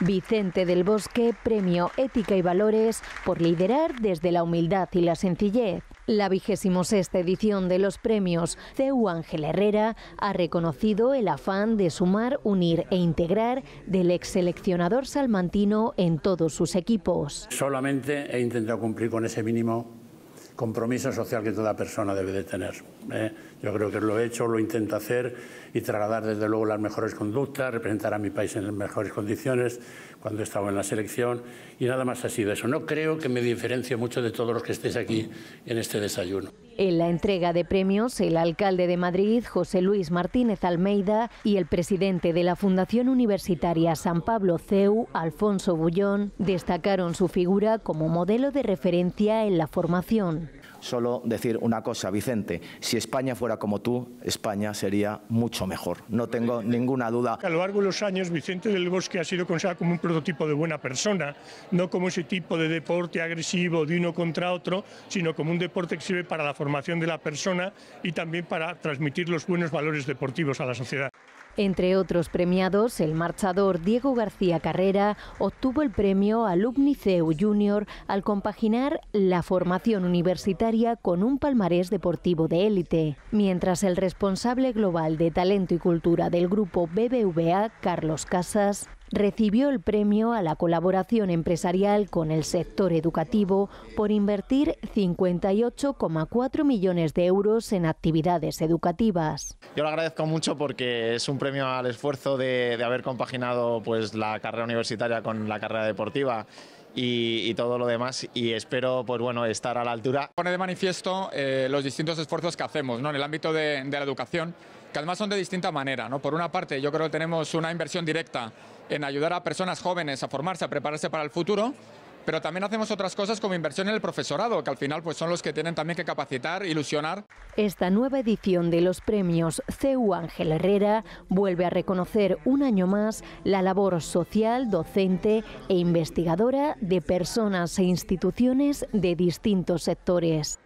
Vicente del Bosque, Premio Ética y Valores, por liderar desde la humildad y la sencillez. La vigésima sexta edición de los premios CEU Ángel Herrera ha reconocido el afán de sumar, unir e integrar del ex seleccionador salmantino en todos sus equipos. Solamente he intentado cumplir con ese mínimo compromiso social que toda persona debe de tener. ¿eh? Yo creo que lo he hecho, lo intento hacer y trasladar desde luego las mejores conductas, representar a mi país en las mejores condiciones cuando he estado en la selección y nada más ha sido eso. No creo que me diferencie mucho de todos los que estéis aquí en este desayuno. En la entrega de premios, el alcalde de Madrid, José Luis Martínez Almeida, y el presidente de la Fundación Universitaria San Pablo CEU, Alfonso Bullón, destacaron su figura como modelo de referencia en la formación solo decir una cosa, Vicente, si España fuera como tú, España sería mucho mejor. No tengo ninguna duda. A lo largo de los años, Vicente del Bosque ha sido considerado como un prototipo de buena persona, no como ese tipo de deporte agresivo de uno contra otro, sino como un deporte que sirve para la formación de la persona y también para transmitir los buenos valores deportivos a la sociedad. Entre otros premiados, el marchador Diego García Carrera obtuvo el premio Alumni CEU Junior al compaginar la formación universitaria con un palmarés deportivo de élite, mientras el responsable global de talento y cultura del grupo BBVA, Carlos Casas, recibió el premio a la colaboración empresarial con el sector educativo por invertir 58,4 millones de euros en actividades educativas. Yo lo agradezco mucho porque es un premio al esfuerzo de, haber compaginado pues, la carrera universitaria con la carrera deportiva. Y, todo lo demás y espero pues bueno estar a la altura. Pone de manifiesto eh, los distintos esfuerzos que hacemos en el ámbito de la educación que además son de distinta manera. ¿no? Por una parte, yo creo que tenemos una inversión directa en ayudar a personas jóvenes a formarse, a prepararse para el futuro, pero también hacemos otras cosas como inversión en el profesorado, que al final pues, son los que tienen también que capacitar, ilusionar. Esta nueva edición de los premios CEU Ángel Herrera vuelve a reconocer un año más la labor social, docente e investigadora de personas e instituciones de distintos sectores.